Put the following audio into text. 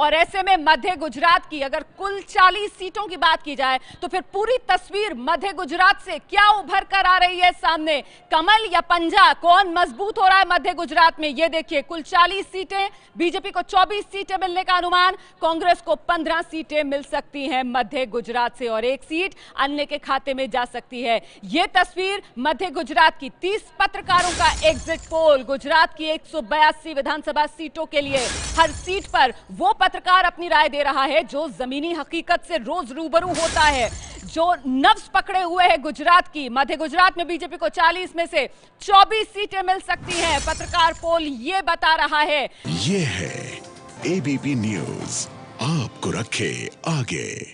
और ऐसे में मध्य गुजरात की अगर कुल 40 सीटों की बात की जाए तो फिर पूरी तस्वीर मध्य गुजरात से क्या उभर कर आ रही है सामने कमल या पंजा कौन मजबूत हो रहा है मध्य गुजरात में ये देखिए कुल 40 सीटें बीजेपी को 24 सीटें मिलने का अनुमान कांग्रेस को 15 सीटें मिल सकती हैं मध्य गुजरात से और एक सीट अन्य के खाते में जा सकती है ये तस्वीर मध्य गुजरात की तीस पत्रकारों का एग्जिट पोल गुजरात की एक विधानसभा सीटों के लिए हर सीट पर वो पत्र पत्रकार अपनी राय दे रहा है जो जमीनी हकीकत से रोज रूबरू होता है जो नफ्स पकड़े हुए है गुजरात की मध्य गुजरात में बीजेपी को 40 में से 24 सीटें मिल सकती हैं पत्रकार पोल ये बता रहा है ये है एबीपी न्यूज आपको रखे आगे